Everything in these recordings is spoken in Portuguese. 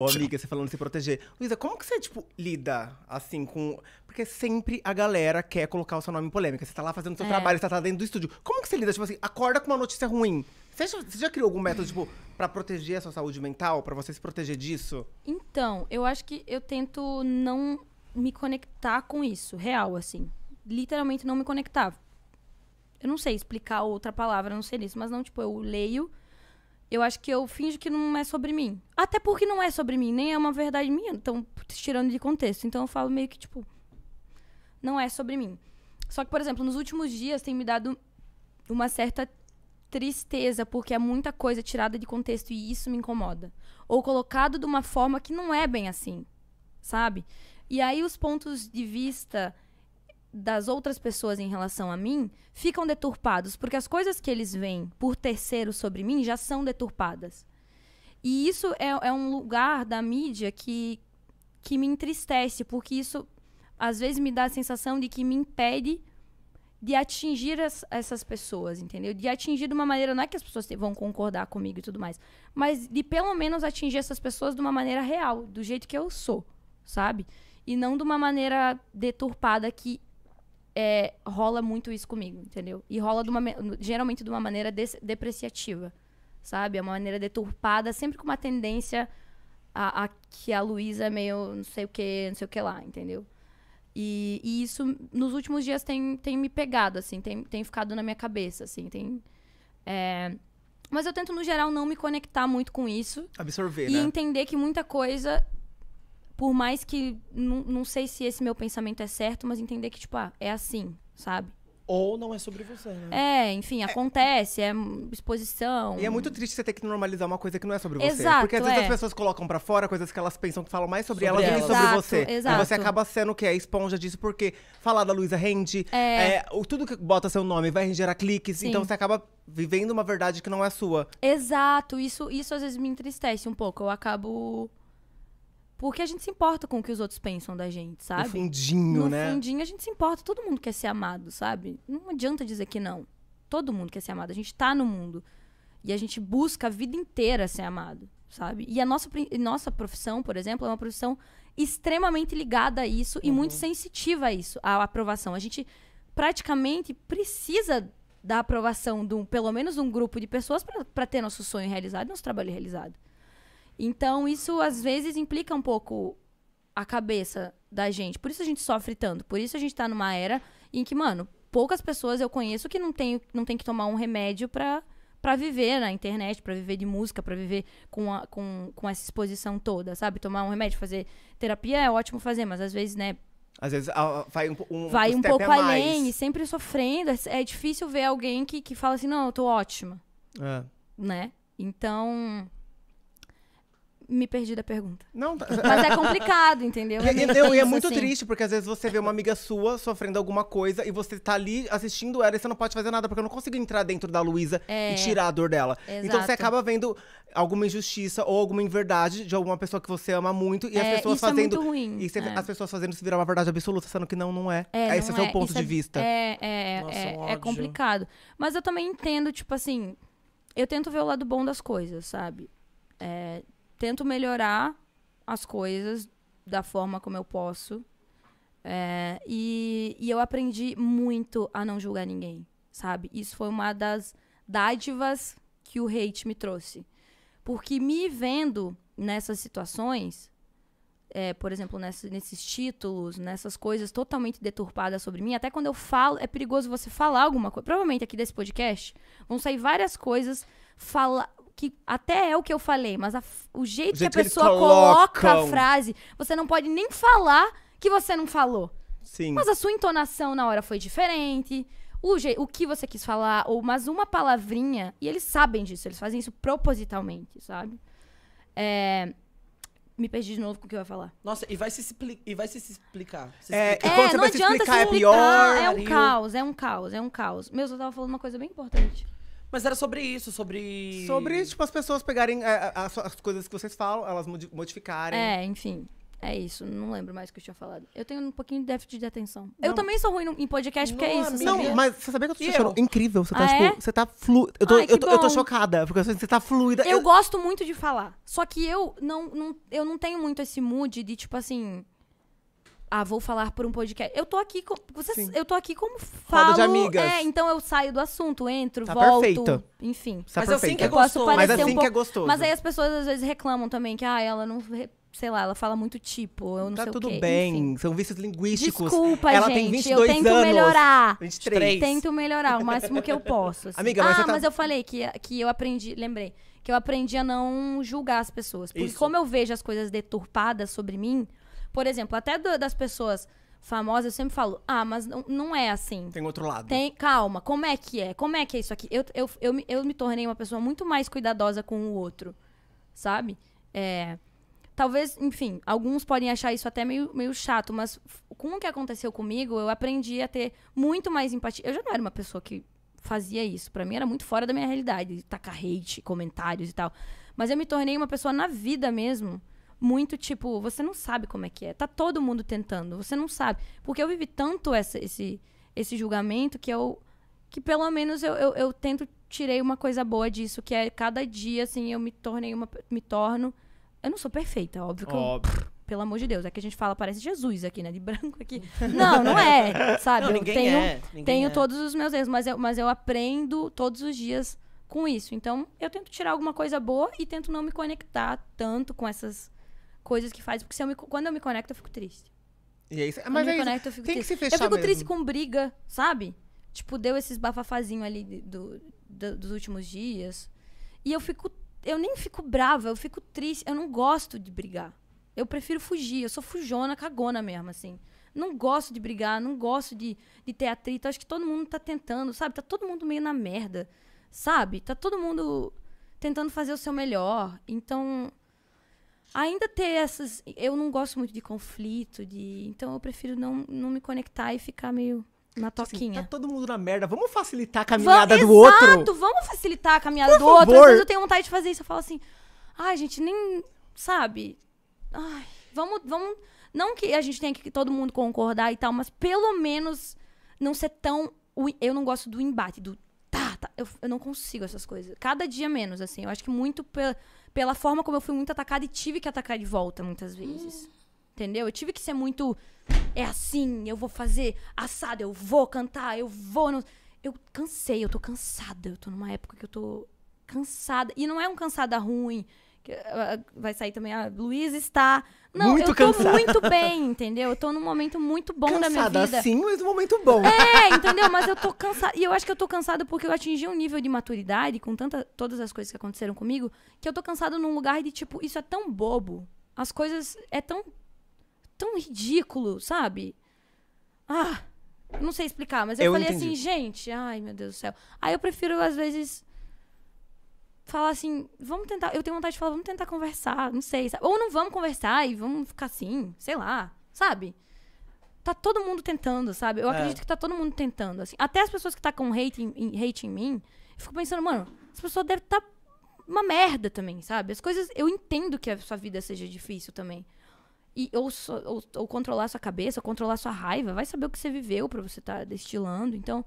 Ô, amiga, você falando se proteger. Luísa, como que você, tipo, lida, assim, com... Porque sempre a galera quer colocar o seu nome em polêmica. Você tá lá fazendo seu é. trabalho, você tá dentro do estúdio. Como que você lida, tipo assim, acorda com uma notícia ruim? Você já, você já criou algum método, tipo, pra proteger a sua saúde mental? para você se proteger disso? Então, eu acho que eu tento não me conectar com isso. Real, assim. Literalmente não me conectar. Eu não sei explicar outra palavra, não sei nisso. Mas não, tipo, eu leio eu acho que eu finjo que não é sobre mim. Até porque não é sobre mim, nem é uma verdade minha. Então, tirando de contexto. Então, eu falo meio que, tipo, não é sobre mim. Só que, por exemplo, nos últimos dias tem me dado uma certa tristeza, porque é muita coisa tirada de contexto e isso me incomoda. Ou colocado de uma forma que não é bem assim, sabe? E aí os pontos de vista das outras pessoas em relação a mim ficam deturpados, porque as coisas que eles veem por terceiro sobre mim já são deturpadas. E isso é, é um lugar da mídia que, que me entristece, porque isso às vezes me dá a sensação de que me impede de atingir as, essas pessoas, entendeu? De atingir de uma maneira, não é que as pessoas vão concordar comigo e tudo mais, mas de pelo menos atingir essas pessoas de uma maneira real, do jeito que eu sou, sabe? E não de uma maneira deturpada que é, rola muito isso comigo, entendeu? E rola de uma, geralmente de uma maneira depreciativa, sabe? É uma maneira deturpada, sempre com uma tendência a, a que a Luísa é meio não sei o que, não sei o que lá, entendeu? E, e, isso, nos últimos dias, tem, tem me pegado, assim, tem, tem ficado na minha cabeça, assim, tem... É... Mas eu tento, no geral, não me conectar muito com isso. Absorver, E né? entender que muita coisa por mais que não sei se esse meu pensamento é certo, mas entender que, tipo, ah, é assim, sabe? Ou não é sobre você, né? É, enfim, é. acontece, é exposição. E é muito triste você ter que normalizar uma coisa que não é sobre você. Exato, Porque às vezes é. as pessoas colocam para fora coisas que elas pensam que falam mais sobre, sobre elas do que sobre você. Exato. E você acaba sendo o que? A esponja disso, porque falar da Luísa rende. É. é. tudo que bota seu nome vai gerar cliques. Então Sim. Então você acaba vivendo uma verdade que não é sua. Exato, isso, isso às vezes me entristece um pouco. Eu acabo porque a gente se importa com o que os outros pensam da gente, sabe? No fundinho, no né? No fundinho a gente se importa, todo mundo quer ser amado, sabe? Não adianta dizer que não. Todo mundo quer ser amado, a gente tá no mundo. E a gente busca a vida inteira ser amado, sabe? E a nossa, nossa profissão, por exemplo, é uma profissão extremamente ligada a isso e muito uhum. sensitiva a isso, à aprovação. A gente praticamente precisa da aprovação de um, pelo menos um grupo de pessoas para ter nosso sonho realizado, nosso trabalho realizado. Então, isso às vezes implica um pouco a cabeça da gente. Por isso a gente sofre tanto. Por isso a gente tá numa era em que, mano, poucas pessoas eu conheço que não tem, não tem que tomar um remédio pra, pra viver na internet, pra viver de música, pra viver com, a, com, com essa exposição toda, sabe? Tomar um remédio, fazer terapia é ótimo fazer, mas às vezes, né, às vezes vai um, um vai um pouco além e sempre sofrendo. É, é, difícil ver alguém que, que fala assim, não, eu tô ótima. É. Né? Então, me perdi da pergunta. Não, tá... Mas é complicado, entendeu? Entendeu? e, e, é, é muito assim. triste, porque às vezes você vê uma amiga sua sofrendo alguma coisa e você tá ali assistindo ela e você não pode fazer nada, porque eu não consigo entrar dentro da Luísa é... e tirar a dor dela. Exato. Então você acaba vendo alguma injustiça ou alguma inverdade de alguma pessoa que você ama muito e é, é, é, as pessoas fazendo. É muito ruim. E você, as pessoas fazendo isso virar uma verdade absoluta, sendo que não, não é. É Esse não é o seu ponto isso de vista. É, é, Nossa, é complicado. Mas eu também entendo, tipo assim, eu tento ver o lado bom das coisas, sabe? É, tento melhorar as coisas da forma como eu posso. É, e, e eu aprendi muito a não julgar ninguém, sabe? Isso foi uma das dádivas que o hate me trouxe. Porque me vendo nessas situações, é, por exemplo, nessa, nesses títulos, nessas coisas totalmente deturpadas sobre mim, até quando eu falo, é perigoso você falar alguma coisa. Provavelmente aqui desse podcast vão sair várias coisas fala que até é o que eu falei, mas a, o, jeito o, jeito que a pessoa que coloca a frase, você não pode nem falar que você não falou. Sim. Mas a sua entonação na hora foi diferente. O, o que você quis falar, ou mais uma palavrinha, e eles sabem disso, eles fazem isso propositalmente, sabe? É, me perdi de novo com o que eu ia falar. Nossa, e vai se, expli e vai se, explicar. Se é, explicar. e é, você não vai se explicar, se explicar, é pior. Ah, é um é caos, é um caos, é um caos. Meu, eu tava falando uma coisa bem importante. Mas era sobre isso, sobre. Sobre, tipo, as pessoas pegarem é, é as, as, coisas que vocês falam, elas modificarem. É, enfim. É isso, não lembro mais o que eu tinha falado. Eu tenho um pouquinho de déficit de atenção. Não. Eu também sou ruim em podcast, não, porque é isso. Não, mas você sabia que eu tô te achando incrível? Você tá, ah, tipo, é? você tá flu Eu, Ai, eu, tô, eu tô chocada, porque assim, você tá fluida. Eu, eu, gosto muito de falar. Só que eu não, não, eu não tenho muito esse mood de, tipo assim ah, vou falar por um podcast. Eu tô aqui com. Vocês, eu tô aqui como falo. Roda de amigas. É, então eu saio do assunto, entro, tá volto. Perfeito. Enfim. Tá mas assim que é gostoso. Mas assim um pouco, que é gostoso. Mas aí as pessoas às vezes reclamam também que, ah, ela não. Sei lá, ela fala muito tipo, eu não tá sei o quê. Tá tudo bem, enfim. são vícios linguísticos. Desculpa, ela gente, tem 22 eu tento anos. melhorar. 23. Tento melhorar o máximo que eu posso. Assim. Amiga, mas ah, tá mas eu falei que, que eu aprendi, lembrei, que eu aprendi a não julgar as pessoas. Porque Isso. como eu vejo as coisas deturpadas sobre mim, por exemplo, até do, das pessoas famosas, eu sempre falo, ah, mas não, não é assim. Tem outro lado. Tem, calma, como é que é? Como é que é isso aqui? Eu, eu, eu, eu, me tornei uma pessoa muito mais cuidadosa com o outro, sabe? É, talvez, enfim, alguns podem achar isso até meio, meio chato, mas com o que aconteceu comigo, eu aprendi a ter muito mais empatia. Eu já não era uma pessoa que fazia isso. Para mim era muito fora da minha realidade, tacar hate, comentários e tal. Mas eu me tornei uma pessoa na vida mesmo muito tipo, você não sabe como é que é. Tá todo mundo tentando, você não sabe. Porque eu vivi tanto essa, esse, esse julgamento que eu. Que pelo menos eu, eu, eu, tento tirei uma coisa boa disso, que é cada dia, assim, eu me tornei uma. Me torno. Eu não sou perfeita, óbvio que óbvio. eu. Pelo amor de Deus, é que a gente fala, parece Jesus aqui, né? De branco aqui. Não, não é, sabe? Não, eu tenho, é, tenho é. todos os meus erros, mas eu, mas eu aprendo todos os dias com isso. Então, eu tento tirar alguma coisa boa e tento não me conectar tanto com essas coisas que faz, porque se eu me, quando eu me conecto, eu fico triste. E é isso. Quando eu me é conecto, isso. eu fico Tem triste. Que se fechar eu fico mesmo. triste com briga, sabe? Tipo, deu esses bafafazinhos ali do, do, dos últimos dias. E eu fico. Eu nem fico brava, eu fico triste. Eu não gosto de brigar. Eu prefiro fugir. Eu sou fujona, cagona mesmo, assim. Não gosto de brigar, não gosto de, de ter atrito. Acho que todo mundo tá tentando, sabe? Tá todo mundo meio na merda, sabe? Tá todo mundo tentando fazer o seu melhor. Então, ainda ter essas. Eu não gosto muito de conflito, de. Então eu prefiro não, não me conectar e ficar meio. Na tipo assim, toquinha. Assim, tá todo mundo na merda. Vamos facilitar a caminhada do exato, outro. Exato, vamos facilitar a caminhada Por do favor. outro. Às vezes eu tenho vontade de fazer isso. Eu falo assim, ai, ah, gente, nem. Sabe? Ai, vamos, vamos. Não que a gente tenha que todo mundo concordar e tal, mas pelo menos não ser tão. Eu não gosto do embate, do tá, tá. Eu, eu não consigo essas coisas. Cada dia menos, assim. Eu acho que muito pela, pela forma como eu fui muito atacada e tive que atacar de volta muitas vezes. Hum. Entendeu? Eu tive que ser muito. É assim, eu vou fazer assado, eu vou cantar, eu vou. No... Eu cansei, eu tô cansada. Eu tô numa época que eu tô cansada. E não é um cansada ruim. Ah, vai sair também a ah, Luiz está. Não, muito eu tô cansada. muito bem, entendeu? Eu tô num momento muito bom cansada, da minha vida. Sim, mas um momento bom. É, entendeu? Mas eu tô cansada. E eu acho que eu tô cansada porque eu atingi um nível de maturidade com tanta, todas as coisas que aconteceram comigo, que eu tô cansada num lugar de tipo, isso é tão bobo. As coisas é tão tão ridículo, sabe? Ah, não sei explicar, mas eu, eu falei assim, entendi. assim, gente, ai meu Deus do céu. Aí eu prefiro às vezes falar assim, vamos tentar, eu tenho vontade de falar, vamos tentar conversar, não sei, sabe? ou não vamos conversar e vamos ficar assim, sei lá, sabe? Tá todo mundo tentando, sabe? Eu é. acredito que tá todo mundo tentando, assim. Até as pessoas que tá com hate em, hate em mim, eu fico pensando, mano, as pessoas devem estar tá uma merda também, sabe? As coisas, eu entendo que a sua vida seja difícil também. E, ou, ou, ou controlar sua cabeça, ou controlar sua raiva, vai saber o que você viveu para você estar tá destilando. Então,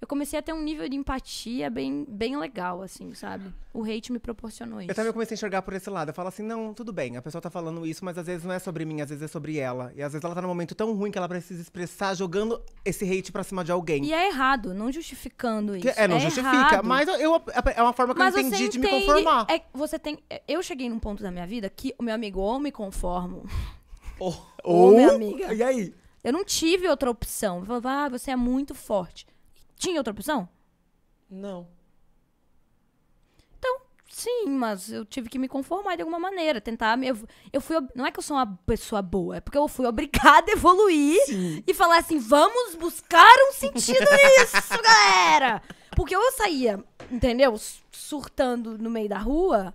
eu comecei a ter um nível de empatia bem, bem legal, assim, sabe? O hate me proporcionou isso. Eu também comecei a enxergar por esse lado. Eu falo assim, não, tudo bem, a pessoa tá falando isso, mas às vezes não é sobre mim, às vezes é sobre ela. E às vezes ela tá num momento tão ruim que ela precisa expressar jogando esse hate pra cima de alguém. E é errado, não justificando isso. é, não é justifica, errado. mas eu, eu, é uma forma que mas eu entendi de me conformar. É, você tem, é, eu cheguei num ponto da minha vida que, o meu amigo, ou me conformo. ou, ou oh. minha oh. amiga. E aí? Eu não tive outra opção. Eu falava, ah, você é muito forte. Tinha outra opção? Não. Então, sim, mas eu tive que me conformar de alguma maneira, tentar. Eu, eu fui. Não é que eu sou uma pessoa boa, é porque eu fui obrigada a evoluir sim. e falar assim: vamos buscar um sentido nisso, galera! Porque eu saía, entendeu? Surtando no meio da rua,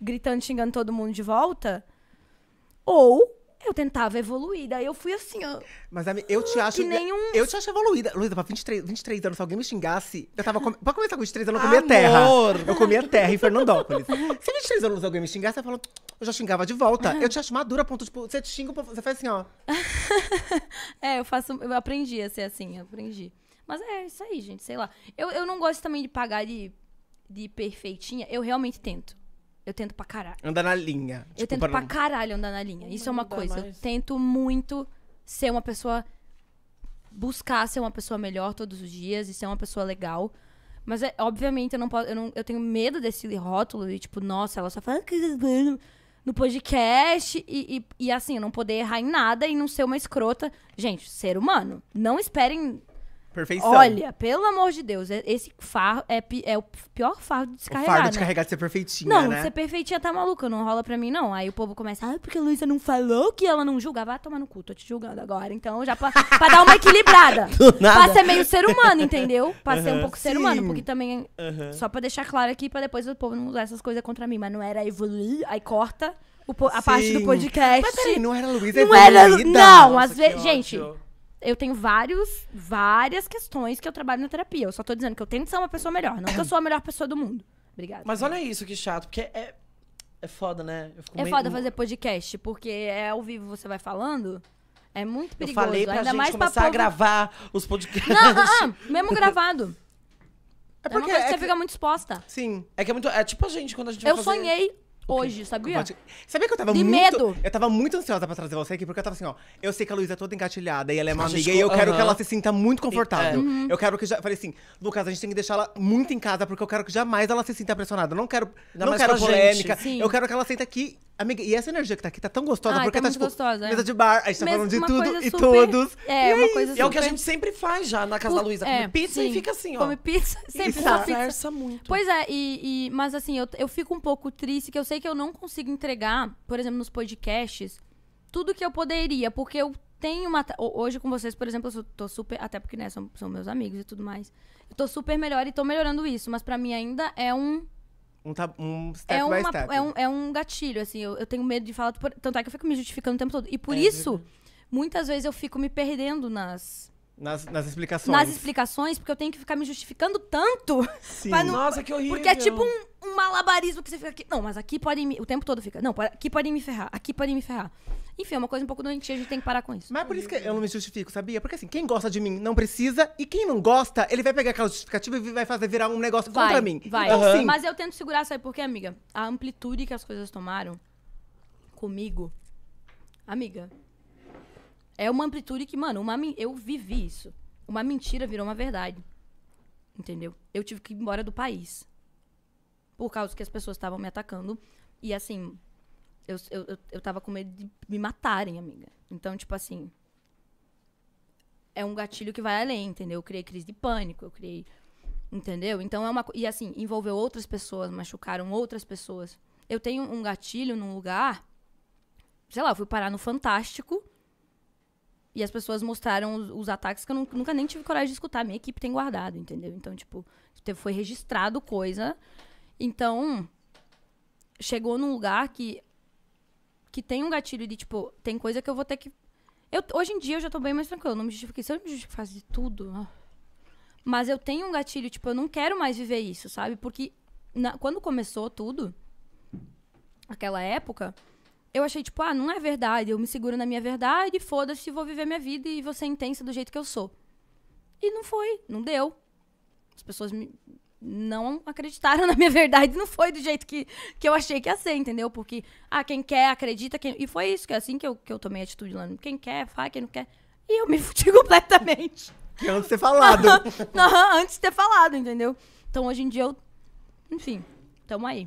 gritando, xingando todo mundo de volta. Ou eu tentava evoluir, daí eu fui assim, ó. Mas eu te acho. Que Eu te acho evoluída. Luísa, pra 23, 23 anos, se alguém me xingasse, eu tava. Com... Pra começar com 23 anos, eu comia Amor. terra. Eu comia terra em Fernandópolis. se 23 anos alguém me xingasse, eu falo, eu já xingava de volta. Eu te acho madura, ponto, tipo, você te xinga, você faz assim, ó. é, eu faço. Eu aprendi a ser assim, eu aprendi. Mas é isso aí, gente, sei lá. Eu, eu não gosto também de pagar de, de perfeitinha. Eu realmente tento. Eu tento pra caralho. Andar na linha. eu tipo, tento pra, pra caralho andar na linha. Isso não é uma coisa. Mais. Eu tento muito ser uma pessoa. Buscar ser uma pessoa melhor todos os dias e ser uma pessoa legal. Mas, é, obviamente, eu não posso. Eu, não, eu tenho medo desse rótulo e, tipo, nossa, ela só fala ah, no podcast e, e, e, assim, não poder errar em nada e não ser uma escrota. Gente, ser humano. Não esperem Perfeição. Olha, pelo amor de Deus, é, esse farro é, é o pior farro de descarregar. O fardo de né? descarregar né? de ser perfeitinha, não, né? ser perfeitinha tá maluca, não rola pra mim, não. Aí o povo começa, ah, porque a Luísa não falou que ela não julga. Vai ah, tomar no cu, tô te julgando agora. Então, já pra, pra dar uma equilibrada. Do nada. Pra ser meio ser humano, entendeu? Pra uhum, ser um pouco sim. ser humano, porque também. Uhum. Só pra deixar claro aqui, pra depois o povo não usar essas coisas contra mim. Mas não era evoluir, aí corta. a Sim. parte do podcast. Mas peraí, não era Luísa Não era. Não, às vezes. Gente, eu tenho vários, várias questões que eu trabalho na terapia. Eu só tô dizendo que eu tento ser uma pessoa melhor, não que eu sou a melhor pessoa do mundo. Obrigada. Mas olha isso, que chato, porque é, é foda, né? é meio... foda fazer podcast, porque é ao vivo você vai falando. É muito perigoso. Eu falei pra Ainda gente mais começar pra... a gravar os podcasts. Não, não, não. Ah, mesmo gravado. É porque é uma coisa que é você que... fica muito exposta. Sim. É que é muito. É tipo a gente quando a gente Eu fazer... sonhei Hoje, sabia? Sabia que eu tava De muito. medo. Eu tava muito ansiosa pra trazer você aqui, porque eu tava assim, ó. Eu sei que a Luísa é toda engatilhada e ela é uma amiga. E eu quero que ela se sinta muito confortável. É. Eu quero que. Já, falei assim, Lucas, a gente tem que deixar ela muito em casa, porque eu quero que jamais ela se sinta pressionada. Eu não quero, não quero polêmica. Eu quero que ela senta aqui Amiga, e essa energia que tá aqui tá tão gostosa, Ai, porque tá, tá tipo gostosa, é. mesa é. de bar, a gente tá falando de tudo e todos. É, e uma é coisa super... É o que a gente sempre faz já na casa da Luísa. É, come é, pizza sim. e fica assim, ó. Come pizza, sempre e conversa muito. Pois é, e, e, mas assim, eu, eu fico um pouco triste, que eu sei que eu não consigo entregar, por exemplo, nos podcasts, tudo que eu poderia, porque eu tenho uma. Hoje com vocês, por exemplo, eu tô super. Até porque, né, são, são meus amigos e tudo mais. Eu tô super melhor e tô melhorando isso, mas para mim ainda é um um, step é uma, by step. É um, é um gatilho, assim. Eu, eu tenho medo de falar. Tanto é que eu fico me justificando o tempo todo. E por é, isso, verdade. muitas vezes eu fico me perdendo nas nas, nas, explicações. Nas explicações, porque eu tenho que ficar me justificando tanto. Sim. Não... Nossa, que horrível. Porque é tipo um, um, malabarismo que você fica aqui. Não, mas aqui podem me. O tempo todo fica. Não, aqui podem me ferrar. Aqui podem me ferrar. Enfim, é uma coisa um pouco doentia, a gente tem que parar com isso. Mas é por isso que eu não me justifico, sabia? Porque assim, quem gosta de mim não precisa, e quem não gosta, ele vai pegar aquela justificativa e vai fazer virar um negócio vai, contra mim. Vai, então, uhum. sim. Mas eu tento segurar, sabe por quê, amiga? A amplitude que as coisas tomaram comigo. Amiga, é uma amplitude que, mano, uma, eu vivi isso. Uma mentira virou uma verdade. Entendeu? Eu tive que ir embora do país. Por causa que as pessoas estavam me atacando. E assim, eu, eu, eu, eu tava com medo de me matarem, amiga. Então, tipo assim. É um gatilho que vai além, entendeu? Eu criei crise de pânico, eu criei. Entendeu? Então é uma. E assim, envolveu outras pessoas, machucaram outras pessoas. Eu tenho um gatilho num lugar. Sei lá, eu fui parar no Fantástico e as pessoas mostraram os, os ataques que eu nunca, nunca nem tive coragem de escutar. Minha equipe tem guardado, entendeu? Então, tipo, foi registrado coisa. Então, chegou num lugar que que tem um gatilho de, tipo, tem coisa que eu vou ter que. Eu, hoje em dia eu já tô bem mais tranquila, não me justifiquei. Se eu me justificasse de tudo. Ah. Mas eu tenho um gatilho, tipo, eu não quero mais viver isso, sabe? Porque na, quando começou tudo, aquela época, eu achei, tipo, ah, não é verdade, eu me seguro na minha verdade, foda-se, vou viver minha vida e vou ser intensa do jeito que eu sou. E não foi, não deu. As pessoas me, não acreditaram na minha verdade, não foi do jeito que, que eu achei que ia ser, entendeu? Porque, ah, quem quer acredita, quem... e foi isso, que é assim que eu, que eu tomei atitude lá, quem quer, faz, quem não quer. E eu me fudi completamente. Que antes de ter falado. não, antes de ter falado, entendeu? Então, hoje em dia, eu, enfim, tamo aí